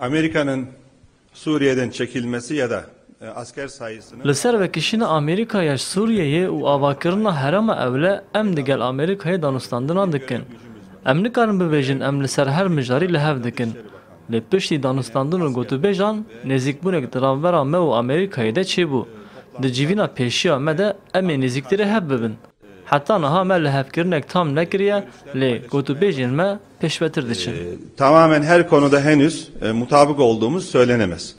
Amerika'nın Suriye'den çekilmesi ya da e, asker sayısını Li ser vekişîna Amerîkaya ji Sûriyeyê û avakirina herêma ewle em digel Amerîkayê danûstandina dikin. Em bebejin bibêjin em li her mijarî li dikin. Lepeşti piştî danûstandin bejan, nezik nêzîkbûnek di me û Amerîkayê çi bu. De civîna pêşiya me de em ê nêzîktirê hev Hatta naha me lehevkirinek tam nekiriye li gotubejin me peşvetir diçin. Ee, tamamen her konuda henüz e, mutabık olduğumuz söylenemez.